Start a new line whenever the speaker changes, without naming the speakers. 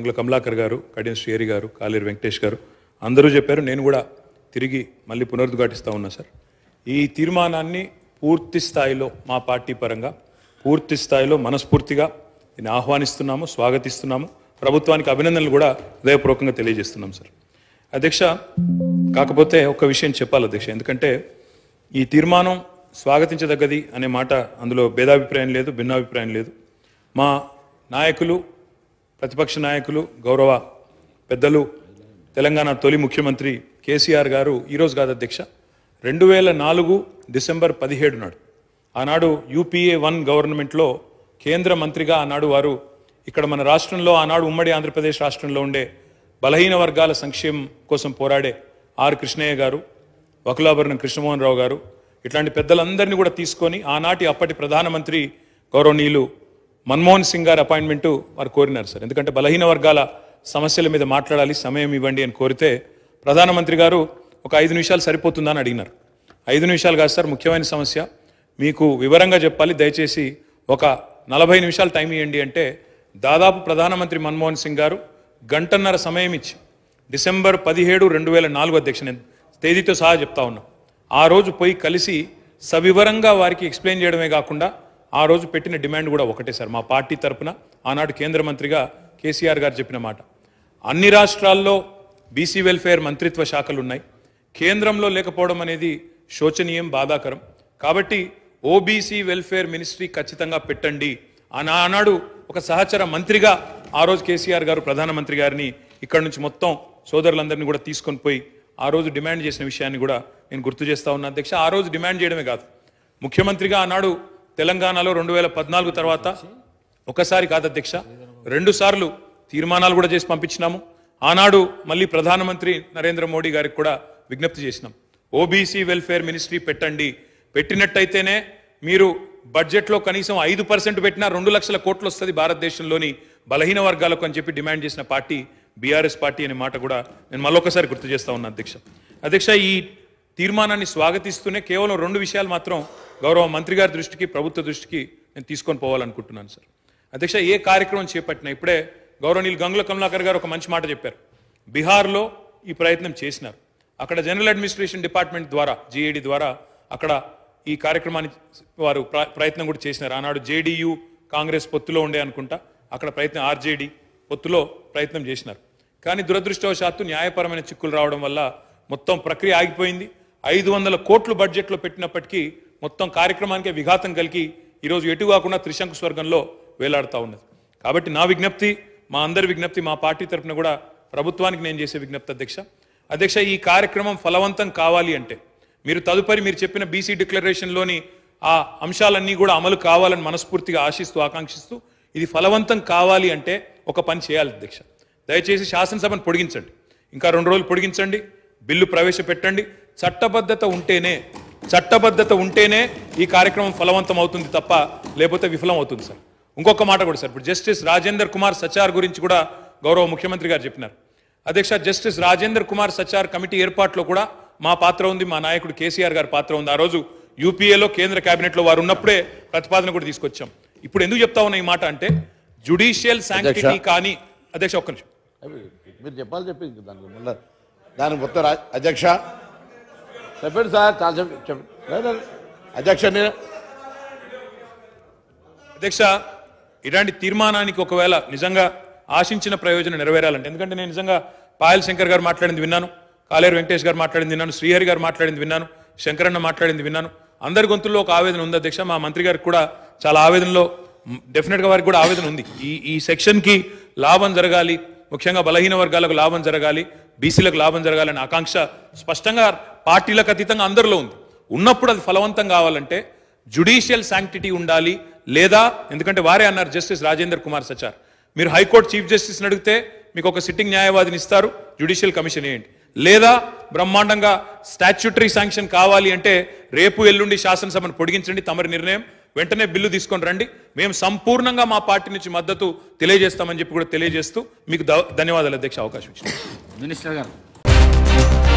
సంగుల కమలాకర్ గారు కడియం శ్రీహరి గారు కాలేరు వెంకటేష్ గారు అందరూ చెప్పారు నేను కూడా తిరిగి మళ్ళీ పునరుద్ఘాటిస్తూ ఉన్నా సార్ ఈ తీర్మానాన్ని పూర్తి స్థాయిలో మా పార్టీ పరంగా పూర్తి స్థాయిలో మనస్ఫూర్తిగా దీన్ని ఆహ్వానిస్తున్నాము స్వాగతిస్తున్నాము ప్రభుత్వానికి అభినందనలు కూడా హృదయపూర్వకంగా తెలియజేస్తున్నాం సార్ అధ్యక్ష కాకపోతే ఒక విషయం చెప్పాలి అధ్యక్ష ఎందుకంటే ఈ తీర్మానం స్వాగతించదగ్గది అనే మాట అందులో భేదాభిప్రాయం లేదు భిన్నాభిప్రాయం లేదు మా నాయకులు ప్రతిపక్ష నాయకులు గౌరవ పెద్దలు తెలంగాణ తొలి ముఖ్యమంత్రి కేసీఆర్ గారు ఈరోజు కాదు అధ్యక్ష రెండు వేల నాలుగు డిసెంబర్ పదిహేడు నాడు ఆనాడు యూపీఏ వన్ గవర్నమెంట్లో కేంద్ర మంత్రిగా ఆనాడు వారు ఇక్కడ మన రాష్ట్రంలో ఆనాడు ఉమ్మడి ఆంధ్రప్రదేశ్ రాష్ట్రంలో ఉండే బలహీన వర్గాల సంక్షేమం కోసం పోరాడే ఆర్ కృష్ణయ్య గారు వకులాభరణం కృష్ణమోహన్ రావు గారు ఇట్లాంటి పెద్దలందరినీ కూడా తీసుకొని ఆనాటి అప్పటి ప్రధానమంత్రి గౌరవనీయులు మన్మోహన్ సింగ్ గారి అపాయింట్మెంటు వారు కోరినారు సార్ ఎందుకంటే బలహీన వర్గాల సమస్యల మీద మాట్లాడాలి సమయం ఇవ్వండి అని కోరితే ప్రధానమంత్రి గారు ఒక ఐదు నిమిషాలు సరిపోతుందా అని అడిగినారు ఐదు నిమిషాలు కాదు సార్ ముఖ్యమైన సమస్య మీకు వివరంగా చెప్పాలి దయచేసి ఒక నలభై నిమిషాలు టైం ఇవ్వండి అంటే దాదాపు ప్రధానమంత్రి మన్మోహన్ సింగ్ గారు గంటన్నర సమయం ఇచ్చి డిసెంబర్ పదిహేడు రెండు వేల నాలుగు అధ్యక్ష నేను తేదీతో సహా చెప్తా ఉన్నా ఆ రోజు పోయి కలిసి సవివరంగా వారికి ఎక్స్ప్లెయిన్ చేయడమే కాకుండా ఆ రోజు పెట్టిన డిమాండ్ కూడా ఒకటే సార్ మా పార్టీ తరపున ఆనాడు కేంద్ర మంత్రిగా కేసీఆర్ గారు చెప్పిన మాట అన్ని రాష్ట్రాల్లో బీసీ వెల్ఫేర్ మంత్రిత్వ శాఖలు ఉన్నాయి కేంద్రంలో లేకపోవడం అనేది శోచనీయం బాధాకరం కాబట్టి ఓబీసీ వెల్ఫేర్ మినిస్ట్రీ ఖచ్చితంగా పెట్టండి అని ఆనాడు ఒక సహచర మంత్రిగా ఆ రోజు కేసీఆర్ గారు ప్రధానమంత్రి గారిని ఇక్కడ నుంచి మొత్తం సోదరులందరినీ కూడా తీసుకొని పోయి ఆ రోజు డిమాండ్ చేసిన విషయాన్ని కూడా నేను గుర్తు చేస్తా ఉన్నా అధ్యక్ష ఆ రోజు డిమాండ్ చేయడమే కాదు ముఖ్యమంత్రిగా ఆనాడు తెలంగాణలో రెండు వేల పద్నాలుగు తర్వాత ఒకసారి కాదు అధ్యక్ష రెండు సార్లు తీర్మానాలు కూడా చేసి పంపించినాము ఆనాడు మళ్ళీ ప్రధానమంత్రి నరేంద్ర మోడీ గారికి కూడా విజ్ఞప్తి చేసినాం ఓబీసీ వెల్ఫేర్ మినిస్ట్రీ పెట్టండి పెట్టినట్టయితేనే మీరు బడ్జెట్లో కనీసం ఐదు పర్సెంట్ పెట్టినా రెండు లక్షల కోట్లు వస్తుంది భారతదేశంలోని బలహీన వర్గాలకు అని చెప్పి డిమాండ్ చేసిన పార్టీ బీఆర్ఎస్ పార్టీ అనే మాట కూడా నేను మళ్ళొకసారి గుర్తు చేస్తా ఉన్నా అధ్యక్ష అధ్యక్ష ఈ తీర్మానాన్ని స్వాగతిస్తూనే కేవలం రెండు విషయాలు మాత్రం గౌరవ మంత్రి గారి దృష్టికి ప్రభుత్వ దృష్టికి నేను తీసుకొని పోవాలనుకుంటున్నాను సార్ అధ్యక్ష ఏ కార్యక్రమం చేపట్టినా ఇప్పుడే గౌరవనీయులు గంగుల కమలాకర్ గారు ఒక మంచి మాట చెప్పారు బీహార్లో ఈ ప్రయత్నం చేసినారు అక్కడ జనరల్ అడ్మినిస్ట్రేషన్ డిపార్ట్మెంట్ ద్వారా జేఏడి ద్వారా అక్కడ ఈ కార్యక్రమాన్ని వారు ప్రయత్నం కూడా చేసినారు ఆనాడు జేడీయూ కాంగ్రెస్ పొత్తులో ఉండే అనుకుంటా అక్కడ ప్రయత్నం ఆర్జేడి పొత్తులో ప్రయత్నం చేసినారు కానీ దురదృష్టవశాత్తు న్యాయపరమైన చిక్కులు రావడం వల్ల మొత్తం ప్రక్రియ ఆగిపోయింది ఐదు వందల కోట్లు బడ్జెట్లో పెట్టినప్పటికీ మొత్తం కార్యక్రమానికే విఘాతం కలిగి ఈరోజు ఎటు కాకుండా త్రిశంకు స్వర్గంలో వేలాడుతూ ఉన్నది కాబట్టి నా విజ్ఞప్తి మా అందరి విజ్ఞప్తి మా పార్టీ తరఫున కూడా ప్రభుత్వానికి నేను చేసే విజ్ఞప్తి అధ్యక్ష అధ్యక్ష ఈ కార్యక్రమం ఫలవంతం కావాలి అంటే మీరు తదుపరి మీరు చెప్పిన బీసీ డిక్లరేషన్లోని ఆ అంశాలన్నీ కూడా అమలు కావాలని మనస్ఫూర్తిగా ఆశిస్తూ ఆకాంక్షిస్తూ ఇది ఫలవంతం కావాలి అంటే ఒక పని చేయాలి అధ్యక్ష దయచేసి శాసనసభను పొడిగించండి ఇంకా రెండు రోజులు పొడిగించండి బిల్లు ప్రవేశపెట్టండి చట్టబద్ధత ఉంటేనే చట్టబద్ధత ఉంటేనే ఈ కార్యక్రమం ఫలవంతం అవుతుంది తప్ప లేకపోతే విఫలం అవుతుంది సార్ ఇంకొక మాట కూడా సార్ ఇప్పుడు జస్టిస్ రాజేందర్ కుమార్ సచార్ గురించి కూడా గౌరవ ముఖ్యమంత్రి గారు చెప్పినారు అధ్యక్ష జస్టిస్ రాజేందర్ కుమార్ సచార్ కమిటీ ఏర్పాట్లో కూడా మా పాత్ర ఉంది మా నాయకుడు కేసీఆర్ గారి పాత్ర ఉంది ఆ రోజు యూపీఏలో కేంద్ర కేబినెట్లో వారు ఉన్నప్పుడే ప్రతిపాదన కూడా తీసుకొచ్చాం ఇప్పుడు ఎందుకు చెప్తా ఉన్నా ఈ మాట అంటే జుడిషియల్ శాంక్షన్ కానీ అధ్యక్ష ఒక్క నిమిషం మీరు చెప్పాలి చెప్పింది దానికి దాని మొత్తం అధ్యక్ష చెప్పండి సార్ చాలా చెప్పండి అధ్యక్ష అధ్యక్ష ఇలాంటి తీర్మానానికి ఒకవేళ నిజంగా ఆశించిన ప్రయోజనం నెరవేరాలంటే ఎందుకంటే నేను నిజంగా పాయల్ శంకర్ గారు మాట్లాడింది విన్నాను కాలేరు వెంకటేష్ గారు మాట్లాడింది విన్నాను శ్రీహరి గారు మాట్లాడింది విన్నాను శంకరన్న మాట్లాడింది విన్నాను అందరి గొంతుల్లో ఒక ఆవేదన ఉంది అధ్యక్ష మా మంత్రి గారికి కూడా చాలా ఆవేదనలో డెఫినెట్గా వారికి కూడా ఆవేదన ఉంది ఈ ఈ సెక్షన్కి లాభం జరగాలి ముఖ్యంగా బలహీన వర్గాలకు లాభం జరగాలి బీసీలకు లాభం జరగాలనే ఆకాంక్ష స్పష్టంగా పార్టీలకు అతీతంగా అందరిలో ఉంది ఉన్నప్పుడు అది ఫలవంతం కావాలంటే జుడిషియల్ శాంక్టిటీ ఉండాలి లేదా ఎందుకంటే వారే అన్నారు జస్టిస్ రాజేందర్ కుమార్ సచార్ మీరు హైకోర్టు చీఫ్ జస్టిస్ని అడిగితే మీకు ఒక సిట్టింగ్ న్యాయవాదిని ఇస్తారు జ్యుడిషియల్ కమిషన్ ఏంటి లేదా బ్రహ్మాండంగా స్టాచ్యుటరీ శాంక్షన్ కావాలి అంటే రేపు ఎల్లుండి శాసనసభను పొడిగించండి తమరి నిర్ణయం వెంటనే బిల్లు తీసుకొని రండి మేము సంపూర్ణంగా మా పార్టీ నుంచి మద్దతు తెలియజేస్తామని చెప్పి కూడా తెలియజేస్తూ మీకు ధన్యవాదాలు అధ్యక్ష అవకాశం ఇచ్చింది మినిస్టర్ గారు